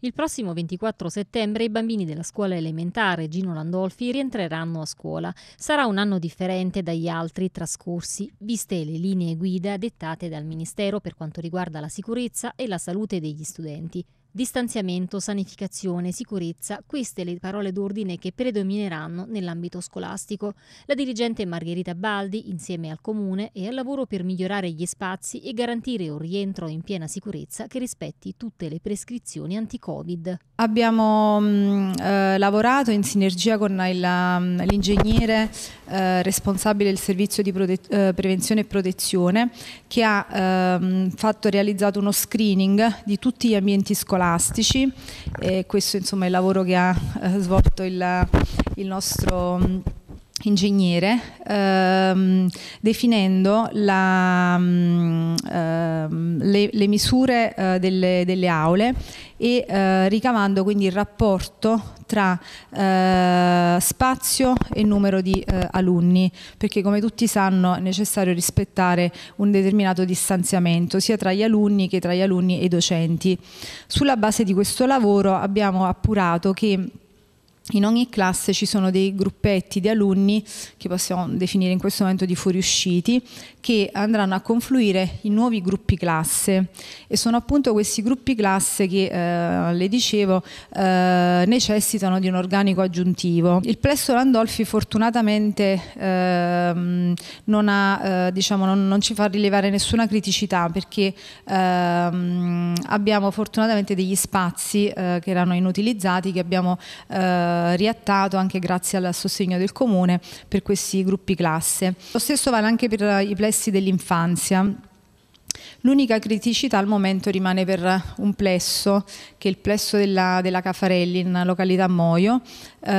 Il prossimo 24 settembre i bambini della scuola elementare Gino Landolfi rientreranno a scuola. Sarà un anno differente dagli altri trascorsi, viste le linee guida dettate dal Ministero per quanto riguarda la sicurezza e la salute degli studenti. Distanziamento, sanificazione, sicurezza, queste le parole d'ordine che predomineranno nell'ambito scolastico. La dirigente Margherita Baldi, insieme al Comune, è al lavoro per migliorare gli spazi e garantire un rientro in piena sicurezza che rispetti tutte le prescrizioni anti-Covid. Abbiamo mm, eh, lavorato in sinergia con mm, l'ingegnere eh, responsabile del servizio di eh, prevenzione e protezione che ha ehm, fatto, realizzato uno screening di tutti gli ambienti scolastici scolastici. E questo insomma, è il lavoro che ha eh, svolto il, il nostro ingegnere, ehm, definendo la, mm, ehm, le, le, misure eh, delle, delle, aule e eh, ricavando quindi il rapporto tra eh, spazio e numero di eh, alunni, perché come tutti sanno è necessario rispettare un determinato distanziamento sia tra gli alunni che tra gli alunni e i docenti. Sulla base di questo lavoro abbiamo appurato che in ogni classe ci sono dei gruppetti di alunni che possiamo definire in questo momento di fuoriusciti che andranno a confluire in nuovi gruppi classe e sono appunto questi gruppi classe che, eh, le dicevo, eh, necessitano di un organico aggiuntivo. Il plesso Randolfi fortunatamente eh, non, ha, eh, diciamo, non, non, ci fa rilevare nessuna criticità perché ehm, abbiamo fortunatamente degli spazi eh, che erano inutilizzati che abbiamo eh, eh, riattato anche grazie al sostegno del comune per questi gruppi classe. Lo stesso vale anche per i plessi dell'infanzia. L'unica criticità al momento rimane per un plesso, che è il plesso della, della Caffarelli in località Moio, eh,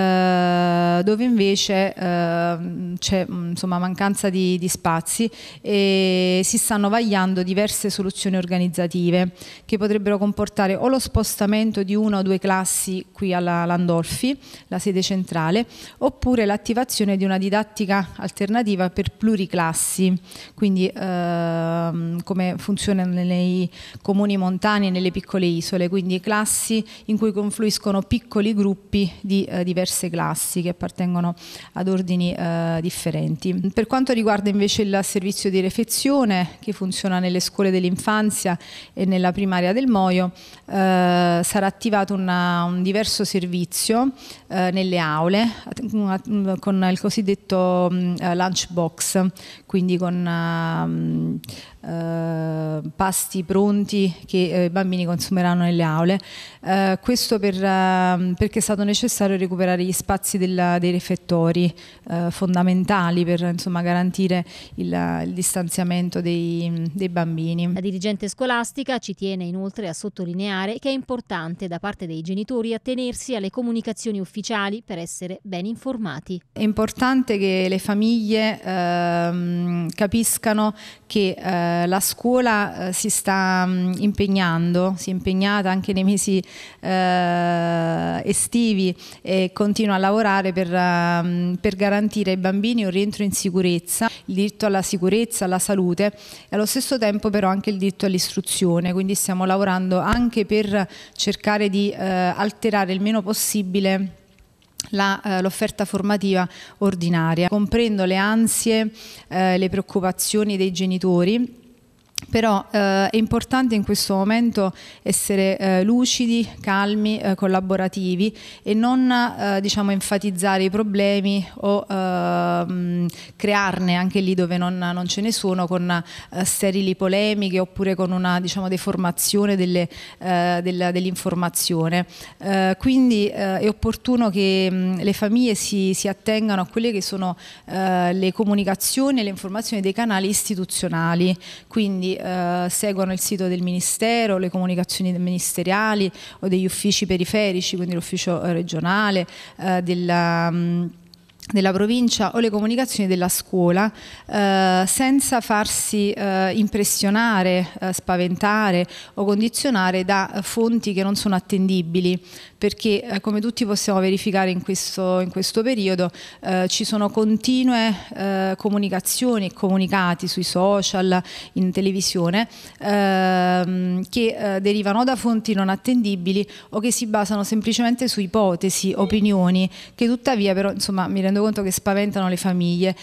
dove invece eh, c'è mm, insomma, mancanza di, di, spazi e si stanno vagliando diverse soluzioni organizzative che potrebbero comportare o lo spostamento di una o due classi qui alla Landolfi, la sede centrale, oppure l'attivazione di una didattica alternativa per pluriclassi, quindi ehm, come funziona nei comuni montani e nelle piccole isole, quindi classi in cui confluiscono piccoli gruppi di eh, diverse classi che appartengono ad ordini eh, differenti. Per quanto riguarda invece il servizio di refezione che funziona nelle scuole dell'infanzia e nella primaria del Moio, eh, sarà attivato una, un diverso servizio eh, nelle aule eh, con il cosiddetto eh, lunch quindi con eh, mm, eh, pasti pronti che i bambini consumeranno nelle aule. questo per, perché è stato necessario recuperare gli spazi della, presenza dei riflettori eh, fondamentali per insomma, garantire il, il distanziamento dei, dei bambini. La dirigente scolastica ci tiene inoltre a sottolineare che è importante da parte dei genitori attenersi alle comunicazioni ufficiali per essere ben informati. È importante che le famiglie ehm, capiscano che eh, la scuola eh, si sta mh, mm, impegnando, si è impegnata anche nei mesi eh, estivi e continua a lavorare per, ehm, per, garantire ai bambini un rientro in sicurezza, il diritto alla sicurezza, alla salute e allo stesso tempo però anche il diritto all'istruzione, quindi stiamo lavorando anche per cercare di eh, alterare il meno possibile eh, l'offerta eh, formativa ordinaria. Comprendo le ansie, eh, le preoccupazioni dei genitori però eh, è importante in questo momento essere eh, lucidi, calmi, eh, collaborativi e non eh, diciamo, enfatizzare i problemi o mh, ehm, crearne anche lì dove non, non ce ne sono con eh, sterili polemiche oppure con una diciamo, deformazione eh, dell'informazione. Dell quindi è opportuno che mh, mm, le famiglie si, si, attengano a quelle che sono le comunicazioni e le informazioni dei canali istituzionali. Quindi, quindi eh, seguono il sito del Ministero, le comunicazioni ministeriali o degli uffici periferici, quindi l'ufficio eh, regionale, eh, della, mm, della provincia o le comunicazioni della scuola eh, senza farsi eh, impressionare, eh, spaventare o condizionare da eh, fonti che non sono attendibili perché eh, come tutti possiamo verificare in questo, in questo periodo eh, ci sono continue eh, comunicazioni e comunicati sui social, in televisione, ehm, che eh, derivano da fonti non attendibili o che si basano semplicemente su ipotesi, opinioni, che tuttavia però insomma mi rendo conto che spaventano le famiglie